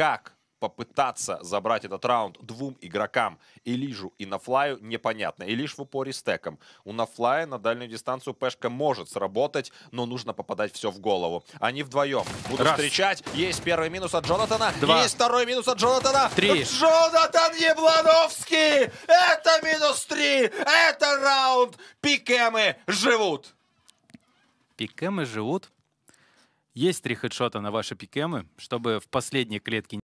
как попытаться забрать этот раунд двум игрокам, Элижу и Нафлаю, непонятно. И лишь в упоре стеком. У Нафлая на дальнюю дистанцию Пешка может сработать, но нужно попадать все в голову. Они вдвоем будут Раз. встречать. Есть первый минус от Джонатана. Два. Есть второй минус от Джонатана. Три. Джонатан Еблановский! Это минус три! Это раунд! Пикемы живут! Пикемы живут. Есть три хедшота на ваши пикемы, чтобы в последней клетке